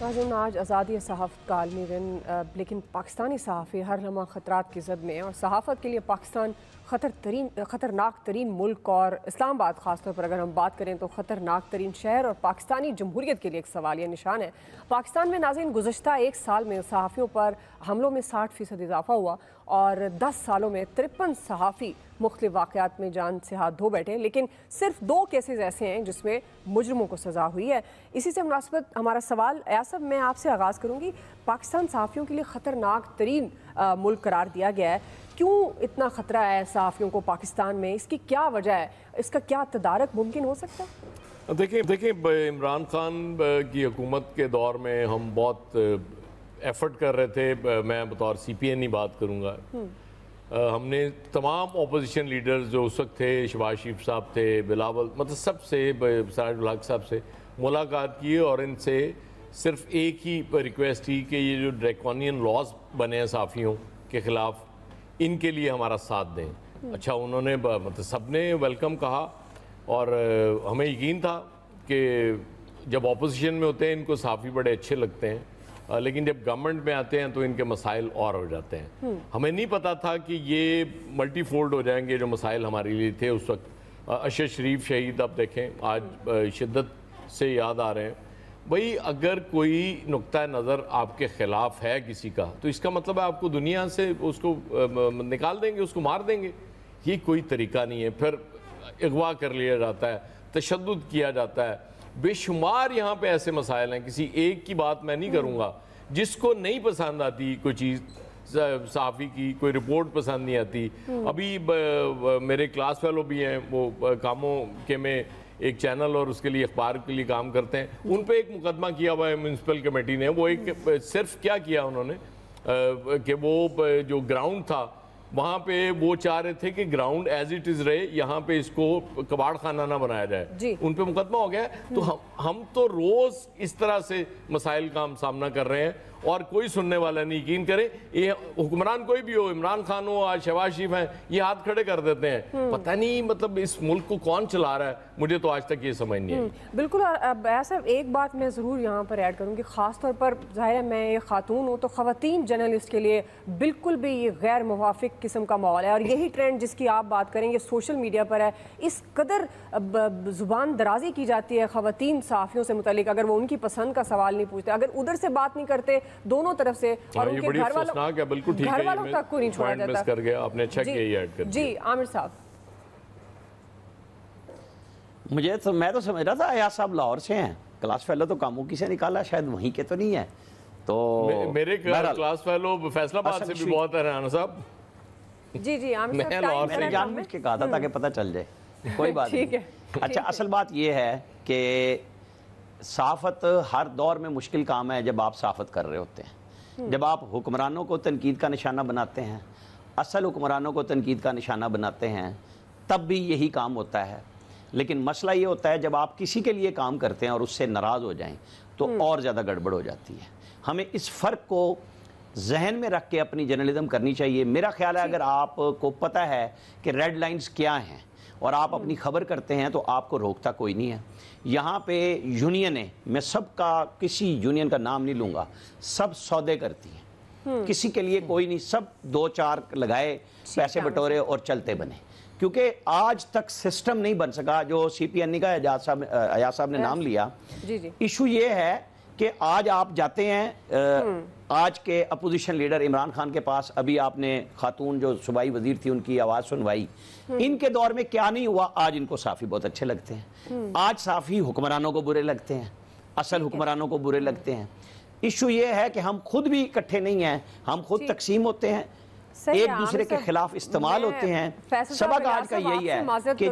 नाजन आज आज़ादी सहाफ़त का आलमी दिन लेकिन पाकिस्तानी सहाफ़ी हर लम्हा ख़तरात की जद में है और सहाफ़त के लिए पाकिस्तान खतर तरीन ख़तरनाक तरीन मुल्क और इस्लामाबाद ख़ासतौर पर अगर हम बात करें तो ख़तरनाक तरीन शहर और पाकिस्तानी जमहूरीत के लिए एक सवाल या निशान है पाकिस्तान में नाजिन गुजशत एक साल में सहाफ़ियों पर हमलों में साठ फ़ीसद इजाफ़ा हुआ और दस सालों में तिरपन सहाफ़ी मुख्त वाक़ात में जान से हाथ धो बैठे हैं लेकिन सिर्फ दो केसेज़ ऐसे हैं जिसमें मुजरमों को सज़ा हुई है इसी से मुनासबत हमारा सवाल यासब मैं आपसे आगाज़ करूँगी पाकिस्तान सहाफ़ियों के लिए ख़तरनाक तरीन मुल्क करार दिया गया है क्यों इतना ख़तरा है सहाफ़ियों को पाकिस्तान में इसकी क्या वजह है इसका क्या तदारक मुमकिन हो सकता है देखिए देखिए इमरान खान की हुकूमत के दौर में हम बहुत एफर्ट कर रहे थे मैं बतौर सी पी एन ही बात करूँगा हम्म। हमने तमाम अपोजिशन लीडर्स जो उस वक्त थे शबाज शरीफ साहब थे बिलावल मतलब सब से साहब से मुलाकात की और इनसे सिर्फ एक ही रिक्वेस्ट थी कि ये जो ड्रैकोनियन लॉज बने हैं साफ़ियों के ख़िलाफ़ इनके लिए हमारा साथ दें हम्म। अच्छा उन्होंने मतलब सब ने वेलकम कहा और हमें यकीन था कि जब अपोजिशन में होते हैं इनको साफ़ी बड़े अच्छे लगते हैं लेकिन जब गवर्नमेंट में आते हैं तो इनके मसाइल और हो जाते हैं हम्म। हमें नहीं पता था कि ये मल्टी फोल्ड हो जाएंगे जो मसाइल हमारे लिए थे उस वक्त अशर शरीफ शहीद आप देखें आज शिद्दत से याद आ रहे हैं भाई अगर कोई नुकतः नज़र आपके ख़िलाफ़ है किसी का तो इसका मतलब है आपको दुनिया से उसको निकाल देंगे उसको मार देंगे ये कोई तरीका नहीं है फिर अगवा कर लिया जाता है तशद किया जाता है बेशुमार यहाँ पे ऐसे मसाइल हैं किसी एक की बात मैं नहीं करूँगा जिसको नहीं पसंद आती कोई चीज़ साफ़ी की कोई रिपोर्ट पसंद नहीं आती हम्म। अभी ब, ब, मेरे क्लास फेलो भी हैं वो ब, कामों के में एक चैनल और उसके लिए अखबार के लिए काम करते हैं उन पर एक मुकदमा किया हुआ है म्यूनसिपल कमेटी ने वो एक हम्म। सिर्फ क्या किया उन्होंने कि वो जो ग्राउंड था वहाँ पे वो चाह रहे थे कि ग्राउंड एज इट इज रहे यहाँ पे इसको कबाड़ खाना ना बनाया जाए उन पे मुकदमा हो गया तो हम हम तो रोज इस तरह से मसाइल का हम सामना कर रहे हैं और कोई सुनने वाला नहीं यकीन करे ये हुक्मरान कोई भी हो इमरान खान हो आज शहबाज शरीफ हैं ये हाथ खड़े कर देते हैं हम्म। पता नहीं मतलब इस मुल्क को कौन चला रहा है मुझे तो आज तक ये समझ नहीं आई हम्म, बिल्कुल ऐसा एक बात मैं ज़रूर यहाँ पर ऐड करूँगी ख़ासतौर पर ज़ाहिर है मैं ये खातून हूँ तो ख़वान जर्नलिस्ट के लिए बिल्कुल भी ये गैर मुवाफिक किस्म का माहौल है और यही ट्रेंड जिसकी आप बात करें ये सोशल मीडिया पर है इस कदर ज़ुबान दराजी की जाती है ख़वान सहाफ़ियों से मुतलिक अगर वो उनकी पसंद का सवाल नहीं पूछते अगर उधर से बात नहीं करते दोनों तरफ से और हाँ, उनके घर वालों बिल्कुल घर वालों तक को नहीं छोड़ा जाता कर गया आपने अच्छा यही ऐड कर जी आमिर साहब मुझे तो मैं तो समझ रहा था अयाज साहब लाहौर से हैं क्लास फेलो तो कामों की से निकाला शायद वहीं के तो नहीं है तो मेरे क्लास फेलो फैसलाबाद से भी बहुत है राना साहब जी जी मैं लाहौर से जानबूझ के कहा था ताकि पता चल जाए कोई बात ठीक है अच्छा असल बात यह है कि साफत हर दौर में मुश्किल काम है जब आप साफत कर रहे होते हैं जब आप हुक्मरानों को तनकीद का निशाना बनाते हैं असल हुक्मरानों को तनकीद का निशाना बनाते हैं तब भी यही काम होता है लेकिन मसला ये होता है जब आप किसी के लिए काम करते हैं और उससे नाराज़ हो जाएं तो हम्म। और ज़्यादा गड़बड़ हो जाती है हमें इस फ़र्क को जहन में रख के अपनी जर्नलिज्म करनी चाहिए मेरा ख्याल है अगर आपको पता है कि रेड लाइन्स क्या हैं और आप अपनी खबर करते हैं तो आपको रोकता कोई नहीं है यहाँ पे यूनियन है मैं सबका किसी यूनियन का नाम नहीं लूंगा सब सौदे करती हैं हम्म। किसी के लिए कोई नहीं सब दो चार लगाए पैसे बटोरे और चलते बने क्योंकि आज तक सिस्टम नहीं बन सका जो सीपीएनई का एजाज साहब एजाज साहब ने नाम लिया इशू ये है कि आज आप जाते हैं आज के अपोजिशन लीडर इमरान खान के पास अभी आपने खातून जो सूबाई वजीर थी उनकी आवाज़ सुनवाई इनके दौर में क्या नहीं हुआ आज इनको साफ़ी बहुत अच्छे लगते हैं आज साफ़ी हुक्मरानों को बुरे लगते हैं असल हुक्मरानों को बुरे लगते हैं इशू ये है कि हम खुद भी इकट्ठे नहीं हैं हम खुद तकसीम होते हैं एक दूसरे के खिलाफ इस्तेमाल होते हैं सबक आज का यही है कि